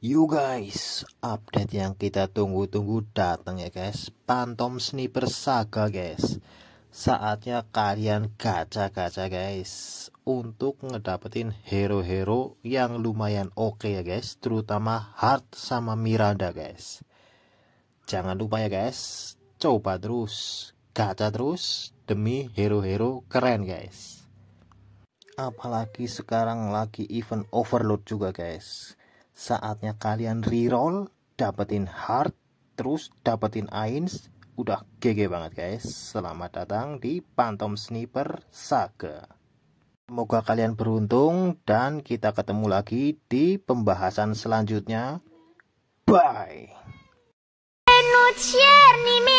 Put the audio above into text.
You guys, update yang kita tunggu-tunggu datang ya guys. Phantom Sniper Saga guys. Saatnya kalian gacha-gacha guys untuk ngedapetin hero-hero yang lumayan oke okay ya guys, terutama Heart sama Miranda guys. Jangan lupa ya guys, coba terus, gacha terus demi hero-hero keren guys. Apalagi sekarang lagi event overload juga guys saatnya kalian reroll dapetin heart terus dapetin ains udah GG banget guys selamat datang di Phantom Sniper Saga semoga kalian beruntung dan kita ketemu lagi di pembahasan selanjutnya bye